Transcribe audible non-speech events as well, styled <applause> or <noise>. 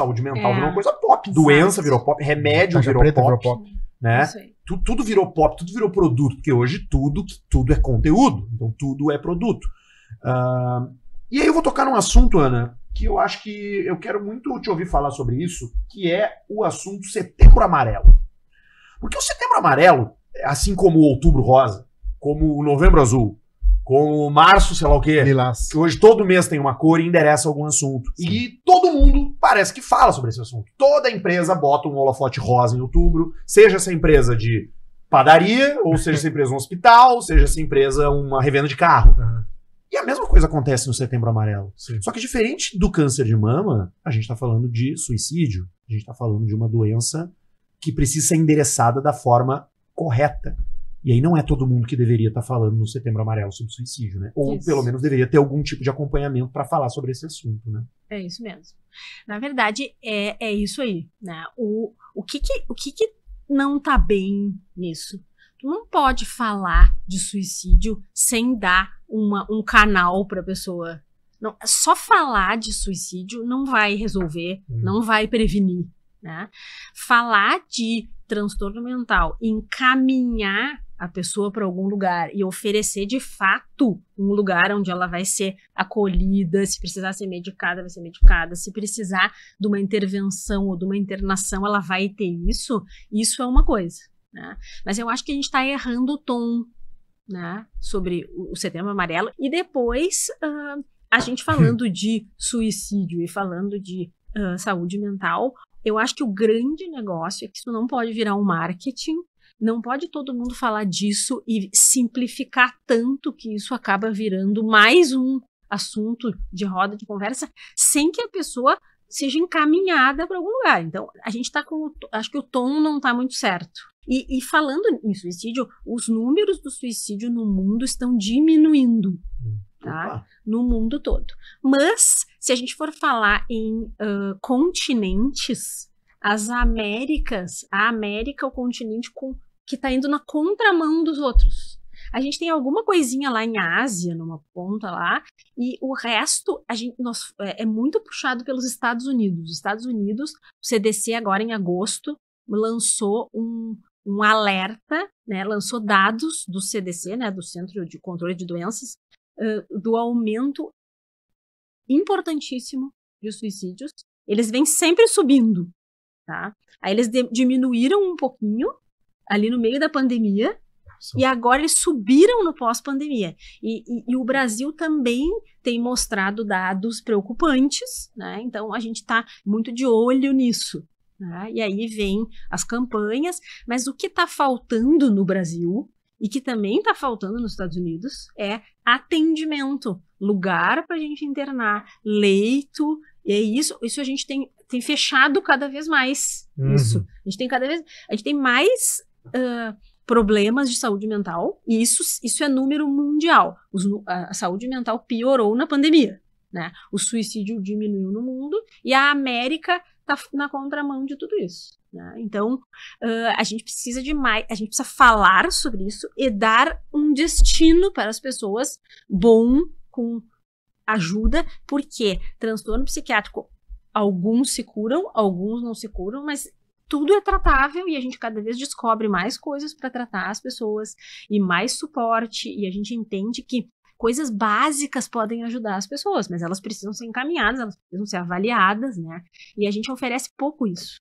saúde mental é. virou uma coisa pop. Doença virou pop, remédio virou pop, virou pop, Né? Tudo, tudo virou pop, tudo virou produto, porque hoje tudo, tudo é conteúdo, então tudo é produto. Uh, e aí eu vou tocar num assunto, Ana, que eu acho que eu quero muito te ouvir falar sobre isso, que é o assunto Setembro Amarelo. Porque o Setembro Amarelo, assim como o Outubro Rosa, como o Novembro Azul, com o março, sei lá o quê. Lilás. Que hoje todo mês tem uma cor e endereça algum assunto. Sim. E todo mundo parece que fala sobre esse assunto. Toda empresa bota um holofote rosa em outubro, seja essa empresa de padaria, ou seja essa empresa um hospital, seja essa empresa uma revenda de carro. Uhum. E a mesma coisa acontece no Setembro Amarelo. Sim. Só que diferente do câncer de mama, a gente está falando de suicídio. A gente está falando de uma doença que precisa ser endereçada da forma correta. E aí não é todo mundo que deveria estar tá falando no Setembro Amarelo sobre suicídio, né? Ou isso. pelo menos deveria ter algum tipo de acompanhamento para falar sobre esse assunto, né? É isso mesmo. Na verdade, é, é isso aí, né? O, o, que, que, o que, que não tá bem nisso? Tu não pode falar de suicídio sem dar uma, um canal para a pessoa. Não, só falar de suicídio não vai resolver, hum. não vai prevenir. Né? Falar de transtorno mental, encaminhar a pessoa para algum lugar e oferecer de fato um lugar onde ela vai ser acolhida, se precisar ser medicada, vai ser medicada, se precisar de uma intervenção ou de uma internação, ela vai ter isso, isso é uma coisa. Né? Mas eu acho que a gente está errando o tom né, sobre o, o setembro amarelo. E depois, uh, a gente falando <laughs> de suicídio e falando de uh, saúde mental, eu acho que o grande negócio é que isso não pode virar um marketing não pode todo mundo falar disso e simplificar tanto que isso acaba virando mais um assunto de roda de conversa sem que a pessoa seja encaminhada para algum lugar. Então, a gente está com. Acho que o tom não está muito certo. E, e, falando em suicídio, os números do suicídio no mundo estão diminuindo. Hum. Tá? No mundo todo. Mas, se a gente for falar em uh, continentes, as Américas, a América é o continente com que está indo na contramão dos outros. A gente tem alguma coisinha lá em Ásia, numa ponta lá, e o resto a gente, nós, é, é muito puxado pelos Estados Unidos. Os Estados Unidos, o CDC agora em agosto, lançou um, um alerta, né, lançou dados do CDC, né, do Centro de Controle de Doenças, uh, do aumento importantíssimo de suicídios. Eles vêm sempre subindo, tá? Aí eles diminuíram um pouquinho ali no meio da pandemia, Sim. e agora eles subiram no pós-pandemia. E, e, e, o Brasil também tem mostrado dados preocupantes, né? Então a gente está muito de olho nisso. Né? E aí vem as campanhas, mas o que está faltando no Brasil e que também está faltando nos Estados Unidos é atendimento, lugar para a gente internar, leito, e é isso, isso a gente tem, tem fechado cada vez mais. Uhum. Isso. A gente tem cada vez. A gente tem mais uh, problemas de saúde mental, e isso, isso é número mundial. Os, a, saúde mental piorou na pandemia. Né? O suicídio diminuiu no mundo e a América está na contramão de tudo isso. Né? Então, uh, a gente precisa de mais, a gente precisa falar sobre isso e dar um destino para as pessoas bom, com ajuda, porque transtorno psiquiátrico, alguns se curam, alguns não se curam, mas tudo é tratável e a gente cada vez descobre mais coisas para tratar as pessoas e mais suporte e a gente entende que coisas básicas podem ajudar as pessoas, mas elas precisam ser encaminhadas, elas precisam ser avaliadas, né? E a gente oferece pouco isso.